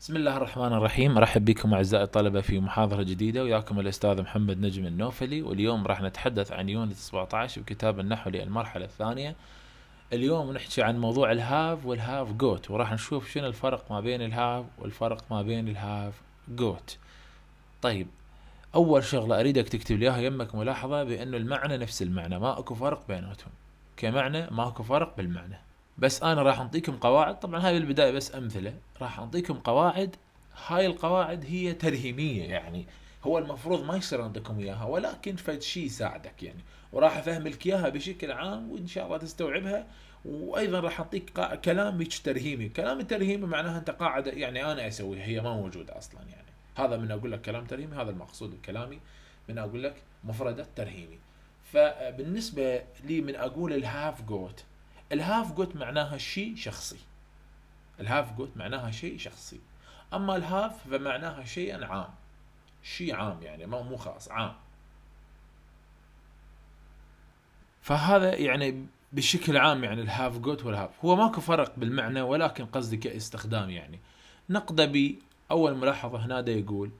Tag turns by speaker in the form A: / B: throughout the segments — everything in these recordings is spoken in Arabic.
A: بسم الله الرحمن الرحيم ارحب بكم اعزائي الطلبه في محاضره جديده وياكم الاستاذ محمد نجم النوفلي واليوم راح نتحدث عن يونت 17 بكتاب النحو للمرحله الثانيه اليوم نحكي عن موضوع الهاف والهاف جوت وراح نشوف شنو الفرق ما بين الهاف والفرق ما بين الهاف جوت طيب اول شغله اريدك تكتب لي اياها يمك ملاحظه بانه المعنى نفس المعنى ما اكو فرق بيناتهم كمعنى ماكو فرق بالمعنى بس انا راح اعطيكم قواعد طبعا هاي بالبدايه بس امثله راح اعطيكم قواعد هاي القواعد هي ترهيميه يعني هو المفروض ما يصير عندكم اياها ولكن فد شيء يساعدك يعني وراح افهملك اياها بشكل عام وان شاء الله تستوعبها وايضا راح اعطيك كلام ترهيمي، كلام الترهيمي معناها انت قاعده يعني انا اسويها هي ما موجوده اصلا يعني، هذا من اقول لك كلام ترهيمي هذا المقصود بكلامي من اقول لك مفردات ترهيمي. فبالنسبه لي من اقول الهاف جوت الهاف جوت معناها شيء شخصي الهاف جوت معناها شيء شخصي اما الهاف فمعناها شيئا عام شيء عام يعني ما مو خاص عام فهذا يعني بشكل عام يعني الهاف جوت والهاف هو ماكو فرق بالمعنى ولكن قصدي كاستخدام يعني نقد بي اول ملاحظه هنا دا يقول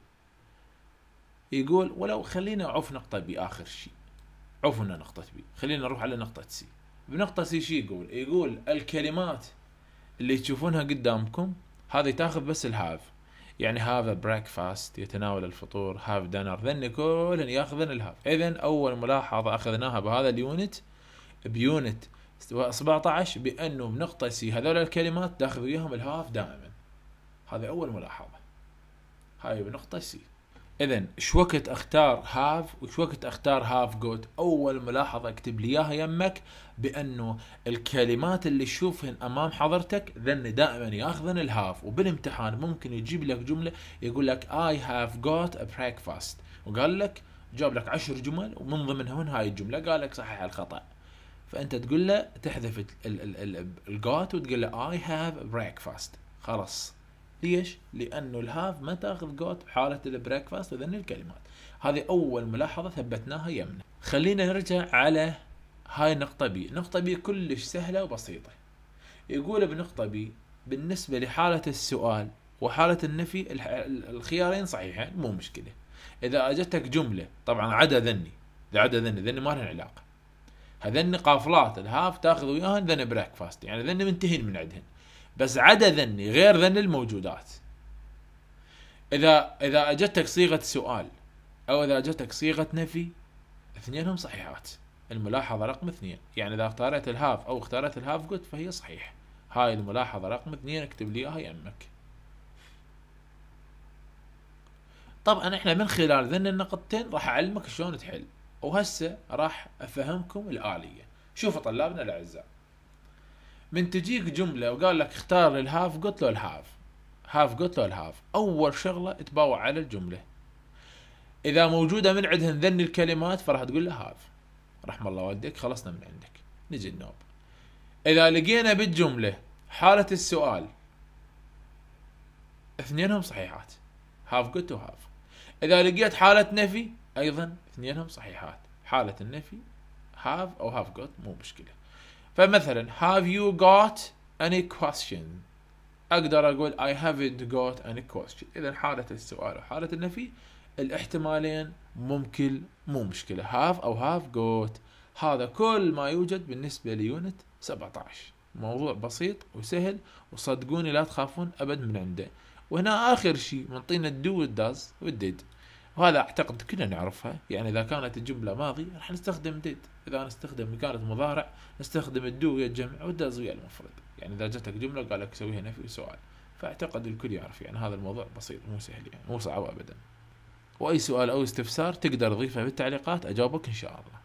A: يقول ولو خلينا عف نقطه بي اخر شيء عفنا نقطه بي خلينا نروح على نقطه سي بنقطة سي شي يقول يقول الكلمات اللي تشوفونها قدامكم هذه تاخذ بس الهاف يعني هاف بريكفاست يتناول الفطور هاف دينر ذن كل ياخذن الهاف اذا اول ملاحظة اخذناها بهذا اليونت بيونت 17 بانه بنقطة سي هذول الكلمات تاخذ وياهم الهاف دائما هذه اول ملاحظة هاي بنقطة سي اذا شو وقت اختار هاف وش وقت اختار هاف جود اول ملاحظه اكتب لي اياها يمك بانه الكلمات اللي تشوفهن امام حضرتك ذن دائما ياخذن الهاف وبالامتحان ممكن يجيب لك جمله يقول لك اي هاف جوت ا بريكفاست وقال لك جاب لك عشر جمل ومن من هاي الجمله قال لك صحيح الخطا فانت تقول له تحذف الجوت وتقول له اي هاف بريكفاست خلاص ليش؟ لانه الهاف ما تاخذ جوت بحاله البريكفاست وذن الكلمات هذه اول ملاحظه ثبتناها يمنا خلينا نرجع على هاي نقطه بي نقطه بي كلش سهله وبسيطه يقول بنقطه بي بالنسبه لحاله السؤال وحاله النفي الخيارين صحيحين مو مشكله اذا اجتك جمله طبعا عدا ذني اذا عدا ذني ذني ما لهم علاقه هذني قافلات الهاف تاخذ وياهن ذن بريكفاست يعني ذن منتهين من عندهن بس عدا ذني غير ذن الموجودات اذا اذا اجتك صيغه سؤال او اذا اجتك صيغه نفي اثنينهم صحيحات الملاحظه رقم اثنين يعني اذا اختاريت الهاف او اختاريت الهاف جود فهي صحيح هاي الملاحظه رقم اثنين اكتب لي اياها يمك طبعا احنا من خلال ذن النقطتين راح اعلمك شلون تحل وهسه راح افهمكم الاليه شوفوا طلابنا الاعزاء من تجيك جمله وقال لك اختار الهاف قلت له الهاف هاف قلت له الهاف اول شغله تباوع على الجمله اذا موجوده من عندهن ذن الكلمات فراح تقول له هاف رحم الله والديك خلصنا من عندك نجي النوب اذا لقينا بالجمله حاله السؤال اثنينهم صحيحات هاف جود وهاف اذا لقيت حاله نفي ايضا اثنينهم صحيحات حاله النفي هاف او هاف جود مو مشكله فمثلا have you got any question اقدر اقول I haven't got any question اذا حالة السؤال وحالة النفي الاحتمالين ممكن مو مشكلة have او have got هذا كل ما يوجد بالنسبة ليونت 17 موضوع بسيط وسهل وصدقوني لا تخافون ابد من عنده وهنا اخر شيء منطينا does with did وهذا اعتقد كلنا نعرفها يعني اذا كانت الجمله ماضي راح نستخدم ديد اذا نستخدم كانت مضارع نستخدم الدو ويا الجمع والداز ويا المفرد يعني اذا جاتك جمله قال لك سويها نفي وسؤال فاعتقد الكل يعرف يعني هذا الموضوع بسيط مو سهل يعني مو صعب ابدا واي سؤال او استفسار تقدر تضيفه بالتعليقات اجاوبك ان شاء الله